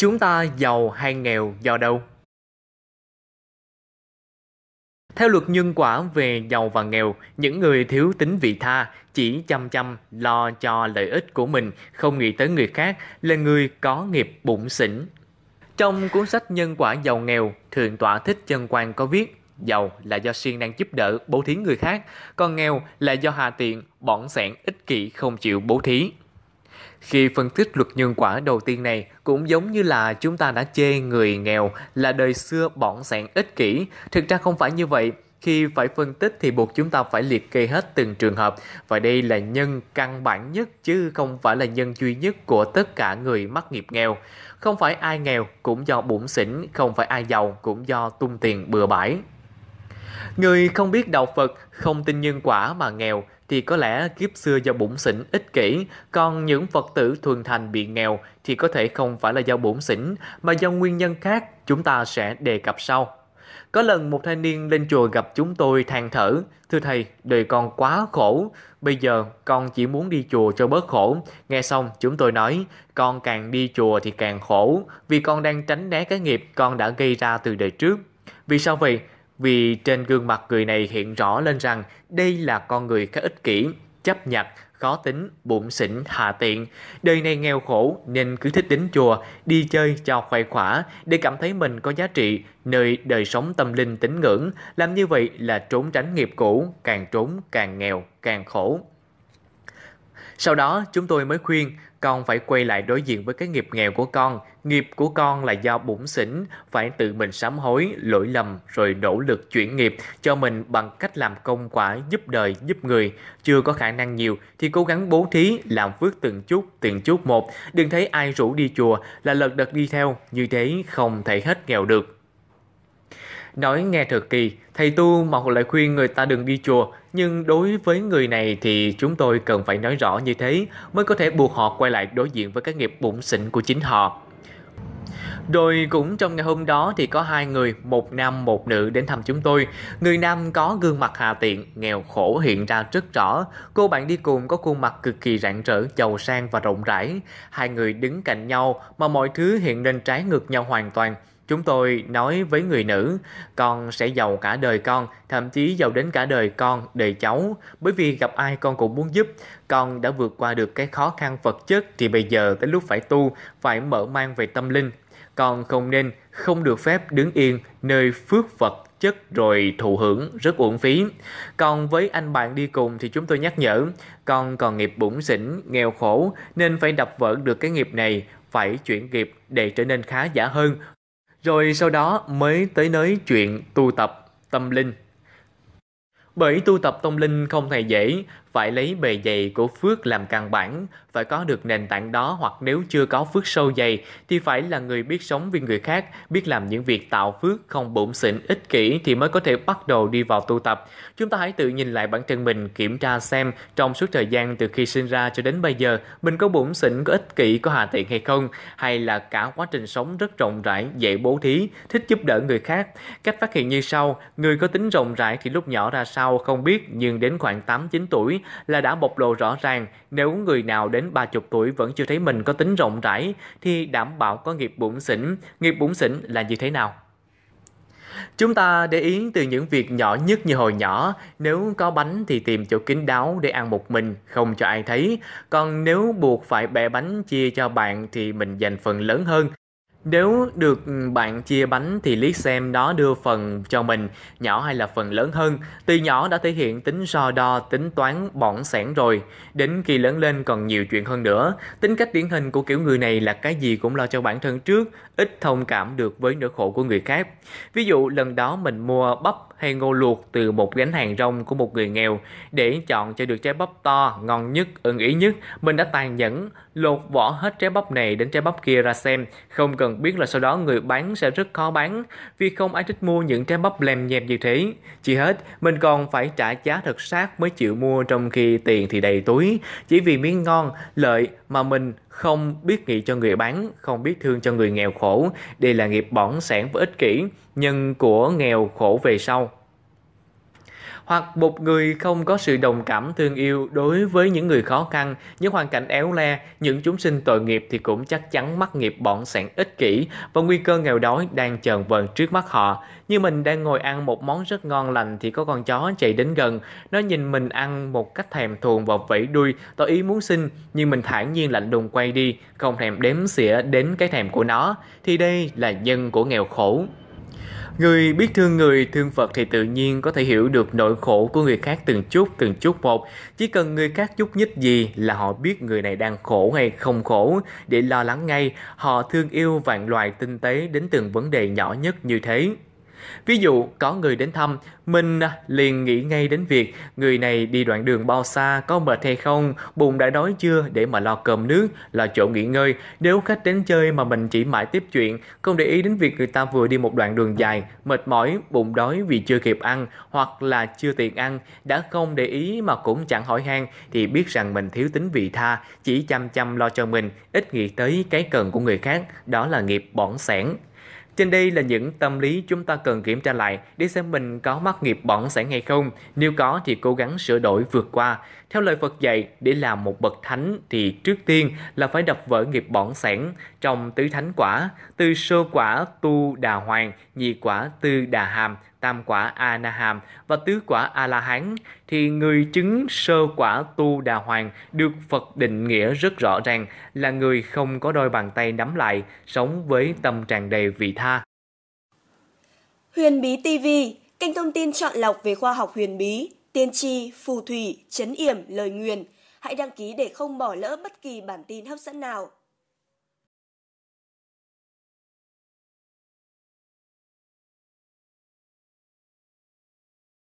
Chúng ta giàu hay nghèo do đâu? Theo luật nhân quả về giàu và nghèo, những người thiếu tính vị tha, chỉ chăm chăm lo cho lợi ích của mình, không nghĩ tới người khác, là người có nghiệp bụng xỉn. Trong cuốn sách Nhân quả giàu nghèo, Thượng tọa Thích Chân Quang có viết, giàu là do siêng năng giúp đỡ, bố thí người khác, còn nghèo là do hà tiện, bỏng sẻn ích kỷ không chịu bố thí. Khi phân tích luật nhân quả đầu tiên này, cũng giống như là chúng ta đã chê người nghèo là đời xưa bọn sạn ích kỷ. Thực ra không phải như vậy, khi phải phân tích thì buộc chúng ta phải liệt kê hết từng trường hợp và đây là nhân căn bản nhất chứ không phải là nhân duy nhất của tất cả người mắc nghiệp nghèo. Không phải ai nghèo cũng do bụng xỉn, không phải ai giàu cũng do tung tiền bừa bãi. Người không biết đạo Phật, không tin nhân quả mà nghèo thì có lẽ kiếp xưa do bổn xỉn ích kỷ, còn những Phật tử thuần thành bị nghèo thì có thể không phải là do bổn xỉn mà do nguyên nhân khác chúng ta sẽ đề cập sau. Có lần một thanh niên lên chùa gặp chúng tôi than thở, thưa thầy, đời con quá khổ, bây giờ con chỉ muốn đi chùa cho bớt khổ. Nghe xong chúng tôi nói, con càng đi chùa thì càng khổ, vì con đang tránh né cái nghiệp con đã gây ra từ đời trước. Vì sao vậy? vì trên gương mặt người này hiện rõ lên rằng đây là con người khá ích kỷ, chấp nhặt, khó tính, bụng xỉn, hạ tiện. Đời này nghèo khổ nên cứ thích đến chùa, đi chơi cho khoai khỏa để cảm thấy mình có giá trị, nơi đời sống tâm linh tín ngưỡng. Làm như vậy là trốn tránh nghiệp cũ, càng trốn càng nghèo, càng khổ. Sau đó chúng tôi mới khuyên con phải quay lại đối diện với cái nghiệp nghèo của con. Nghiệp của con là do bụng xỉn, phải tự mình sám hối, lỗi lầm rồi nỗ lực chuyển nghiệp cho mình bằng cách làm công quả giúp đời, giúp người. Chưa có khả năng nhiều thì cố gắng bố thí, làm phước từng chút, từng chút một. Đừng thấy ai rủ đi chùa là lật đật đi theo, như thế không thể hết nghèo được. Nói nghe thật kỳ, thầy tu một lời khuyên người ta đừng đi chùa, nhưng đối với người này thì chúng tôi cần phải nói rõ như thế mới có thể buộc họ quay lại đối diện với các nghiệp bụng xỉn của chính họ. Rồi cũng trong ngày hôm đó thì có hai người, một nam một nữ đến thăm chúng tôi. Người nam có gương mặt hà tiện, nghèo khổ hiện ra rất rõ. Cô bạn đi cùng có khuôn mặt cực kỳ rạng rỡ, giàu sang và rộng rãi. Hai người đứng cạnh nhau mà mọi thứ hiện lên trái ngược nhau hoàn toàn. Chúng tôi nói với người nữ, con sẽ giàu cả đời con, thậm chí giàu đến cả đời con, đời cháu. Bởi vì gặp ai con cũng muốn giúp, con đã vượt qua được cái khó khăn vật chất thì bây giờ tới lúc phải tu, phải mở mang về tâm linh. Con không nên, không được phép đứng yên nơi phước vật chất rồi thụ hưởng rất uổng phí. Còn với anh bạn đi cùng thì chúng tôi nhắc nhở, con còn nghiệp bủn xỉn, nghèo khổ nên phải đập vỡ được cái nghiệp này, phải chuyển nghiệp để trở nên khá giả hơn, rồi sau đó mới tới nới chuyện tu tập tâm linh. Bởi tu tập tâm linh không hề dễ, phải lấy bề dày của phước làm căn bản, phải có được nền tảng đó hoặc nếu chưa có phước sâu dày thì phải là người biết sống vì người khác, biết làm những việc tạo phước, không bụng xỉn ích kỷ thì mới có thể bắt đầu đi vào tu tập. Chúng ta hãy tự nhìn lại bản thân mình, kiểm tra xem trong suốt thời gian từ khi sinh ra cho đến bây giờ, mình có bụng xỉn, có ích kỷ, có hà tiện hay không, hay là cả quá trình sống rất rộng rãi, dễ bố thí, thích giúp đỡ người khác. Cách phát hiện như sau, người có tính rộng rãi thì lúc nhỏ ra sao không biết nhưng đến khoảng 8-9 tuổi là đã bộc lộ rõ ràng nếu người nào đến 30 tuổi vẫn chưa thấy mình có tính rộng rãi thì đảm bảo có nghiệp bụng xỉn. Nghiệp bụng xỉn là như thế nào? Chúng ta để ý từ những việc nhỏ nhất như hồi nhỏ, nếu có bánh thì tìm chỗ kín đáo để ăn một mình, không cho ai thấy. Còn nếu buộc phải bẻ bánh chia cho bạn thì mình dành phần lớn hơn nếu được ừ, bạn chia bánh thì liếc xem nó đưa phần cho mình nhỏ hay là phần lớn hơn. Từ nhỏ đã thể hiện tính so đo, tính toán bỏng sẻn rồi. Đến khi lớn lên còn nhiều chuyện hơn nữa. Tính cách điển hình của kiểu người này là cái gì cũng lo cho bản thân trước, ít thông cảm được với nỗi khổ của người khác. Ví dụ lần đó mình mua bắp hay ngô luộc từ một gánh hàng rong của một người nghèo để chọn cho được trái bắp to, ngon nhất, ưng ý nhất. Mình đã tàn nhẫn, lột vỏ hết trái bắp này đến trái bắp kia ra xem, không cần cần biết là sau đó người bán sẽ rất khó bán vì không ai thích mua những trái bắp lem nhem như thế. Chỉ hết, mình còn phải trả giá thật sát mới chịu mua trong khi tiền thì đầy túi, chỉ vì miếng ngon, lợi mà mình không biết nghĩ cho người bán, không biết thương cho người nghèo khổ. Đây là nghiệp bỏng sản và ích kỷ, nhân của nghèo khổ về sau hoặc một người không có sự đồng cảm thương yêu đối với những người khó khăn, những hoàn cảnh éo le, những chúng sinh tội nghiệp thì cũng chắc chắn mắc nghiệp bọn sẻn ích kỷ và nguy cơ nghèo đói đang chờn vờn trước mắt họ. Như mình đang ngồi ăn một món rất ngon lành thì có con chó chạy đến gần, nó nhìn mình ăn một cách thèm thuồng và vẫy đuôi, tỏ ý muốn xin, nhưng mình thản nhiên lạnh lùng quay đi, không thèm đếm xỉa đến cái thèm của nó. Thì đây là dân của nghèo khổ. Người biết thương người, thương Phật thì tự nhiên có thể hiểu được nỗi khổ của người khác từng chút, từng chút một. Chỉ cần người khác chút nhích gì là họ biết người này đang khổ hay không khổ, để lo lắng ngay. Họ thương yêu vạn loài tinh tế đến từng vấn đề nhỏ nhất như thế. Ví dụ có người đến thăm, mình à, liền nghĩ ngay đến việc người này đi đoạn đường bao xa có mệt hay không, bụng đã đói chưa để mà lo cơm nước, lo chỗ nghỉ ngơi. Nếu khách đến chơi mà mình chỉ mãi tiếp chuyện, không để ý đến việc người ta vừa đi một đoạn đường dài, mệt mỏi, bụng đói vì chưa kịp ăn hoặc là chưa tiện ăn, đã không để ý mà cũng chẳng hỏi han thì biết rằng mình thiếu tính vị tha, chỉ chăm chăm lo cho mình, ít nghĩ tới cái cần của người khác, đó là nghiệp bỏng sẻn. Trên đây là những tâm lý chúng ta cần kiểm tra lại để xem mình có mắc nghiệp bỏng sẵn hay không. Nếu có thì cố gắng sửa đổi vượt qua. Theo lời Phật dạy, để làm một bậc thánh thì trước tiên là phải đập vỡ nghiệp bỏng sẵn trong tứ thánh quả, từ sơ quả tu đà hoàng, nhị quả tư đà hàm, tam quả A Na Hàm và tứ quả A La Hán thì người chứng sơ quả tu đà hoàng được Phật định nghĩa rất rõ ràng là người không có đôi bàn tay nắm lại, sống với tâm tràn đầy vị tha. Huyền bí TV, kênh thông tin chọn lọc về khoa học huyền bí, tiên tri, phù thủy, chấn yểm, lời nguyền. Hãy đăng ký để không bỏ lỡ bất kỳ bản tin hấp dẫn nào.